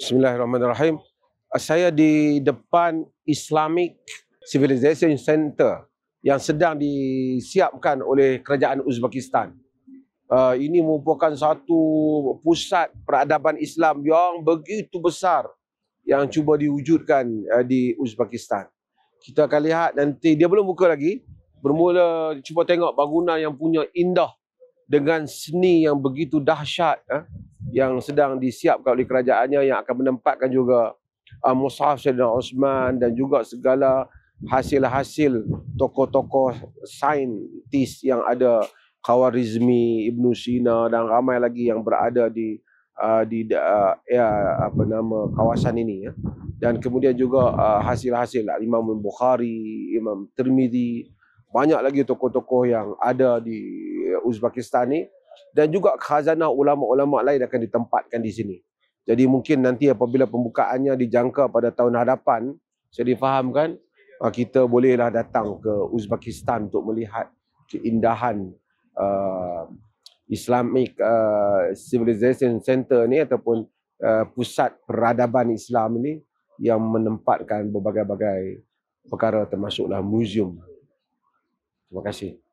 Bismillahirrahmanirrahim. Saya di depan Islamic Civilization Center yang sedang disiapkan oleh kerajaan Uzbekistan. Uh, ini merupakan satu pusat peradaban Islam yang begitu besar yang cuba diwujudkan uh, di Uzbekistan. Kita akan lihat nanti, dia belum buka lagi. Bermula cuba tengok bangunan yang punya indah dengan seni yang begitu dahsyat. Uh yang sedang disiapkan oleh kerajaannya yang akan menempatkan juga uh, ah, Mus'haf Syedina Osman dan juga segala hasil-hasil tokoh-tokoh saintis yang ada Khawarizmi, Ibn Sina dan ramai lagi yang berada di uh, di uh, ya, apa nama kawasan ini ya. Dan kemudian juga hasil-hasil uh, Imam Bukhari, Imam Tirmizi, banyak lagi tokoh-tokoh yang ada di Uzbekistan ini dan juga khazanah ulama-ulama lain akan ditempatkan di sini. Jadi mungkin nanti apabila pembukaannya dijangka pada tahun hadapan, saya difahamkan, ah, kita bolehlah datang ke Uzbekistan untuk melihat keindahan uh, Islamic uh, Civilization Center ni ataupun uh, pusat peradaban Islam ini yang menempatkan berbagai-bagai perkara termasuklah muzium. Terima kasih.